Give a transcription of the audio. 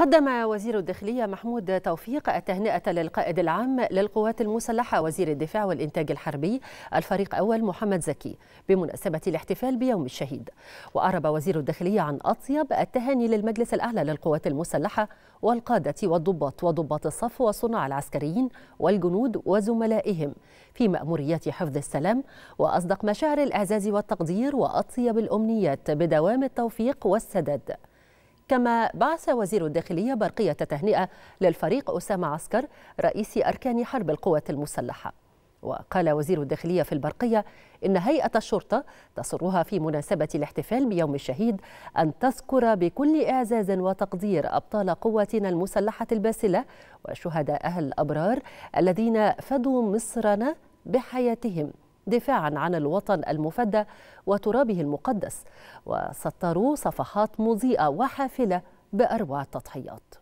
قدم وزير الداخلية محمود توفيق التهنئة للقائد العام للقوات المسلحة وزير الدفاع والإنتاج الحربي الفريق أول محمد زكي بمناسبة الاحتفال بيوم الشهيد وأعرب وزير الداخلية عن أطيب التهاني للمجلس الأعلى للقوات المسلحة والقادة والضباط وضباط الصف وصناع العسكريين والجنود وزملائهم في مأموريات حفظ السلام وأصدق مشاعر الإعزاز والتقدير وأطيب الأمنيات بدوام التوفيق والسداد كما بعث وزير الداخلية برقية تهنئة للفريق أسامة عسكر رئيس أركان حرب القوات المسلحة وقال وزير الداخلية في البرقية إن هيئة الشرطة تصرها في مناسبة الاحتفال بيوم الشهيد أن تذكر بكل إعزاز وتقدير أبطال قواتنا المسلحة الباسلة وشهداء أهل الأبرار الذين فدوا مصرنا بحياتهم دفاعا عن الوطن المفدى وترابه المقدس وسطروا صفحات مضيئة وحافلة بأروع التضحيات